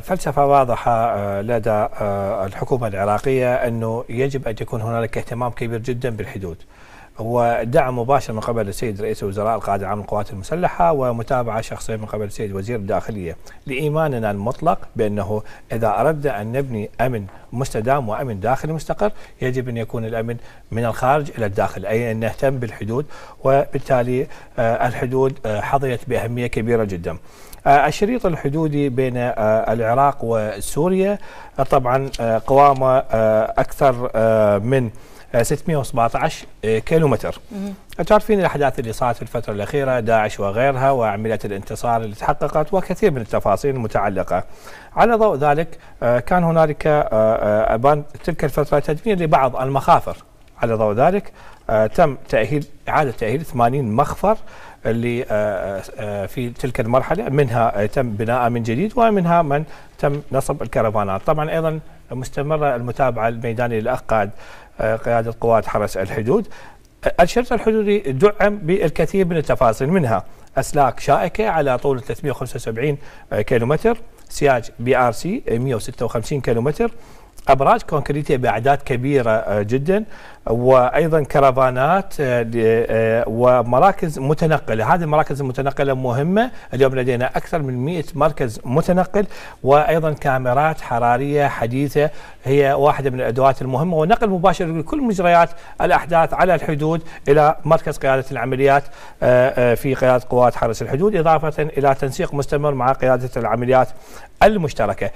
فلسفة واضحة آه، لدى آه، الحكومة العراقية أنه يجب أن يكون هنالك اهتمام كبير جدا بالحدود هو دعم مباشر من قبل السيد رئيس الوزراء القائد العام للقوات المسلحة ومتابعة شخصية من قبل السيد وزير الداخلية لإيماننا المطلق بأنه إذا أردنا أن نبني أمن مستدام وأمن داخلي مستقر يجب أن يكون الأمن من الخارج إلى الداخل أي أن نهتم بالحدود وبالتالي آه، الحدود آه، حظيت بأهمية كبيرة جدا آه، الشريط الحدودي بين العراق وسوريا طبعا قوامه أكثر من 617 كيلو متر تعرفين الأحداث اللي صارت في الفترة الأخيرة داعش وغيرها وعملية الانتصار اللي تحققت وكثير من التفاصيل المتعلقة على ضوء ذلك آه، كان هنالك آه، آه، أبان تلك الفترة تدمير لبعض المخافر على ضوء ذلك تم تأهيل إعادة تأهيل 80 مخفر اللي في تلك المرحلة منها تم بناءها من جديد ومنها من تم نصب الكرفانات طبعا أيضا مستمره المتابعه الميدانيه للاخ قائد آه، قياده قوات حرس الحدود الشرطة الحدودي دعم بالكثير من التفاصيل منها اسلاك شائكه على طول 375 كيلومتر سياج بي ار سي 156 كيلومتر ابراج كونكريتيه باعداد كبيره آه، جدا وايضا كرفانات آه، آه، ومراكز متنقله، هذه المراكز المتنقله مهمه، اليوم لدينا اكثر من 100 مركز متنقل وايضا كاميرات حراريه حديثه هي واحده من الادوات المهمه ونقل مباشر لكل مجريات الاحداث على الحدود الى مركز قياده العمليات في قياده قوات حرس الحدود، اضافه الى تنسيق مستمر مع قياده العمليات المشتركه.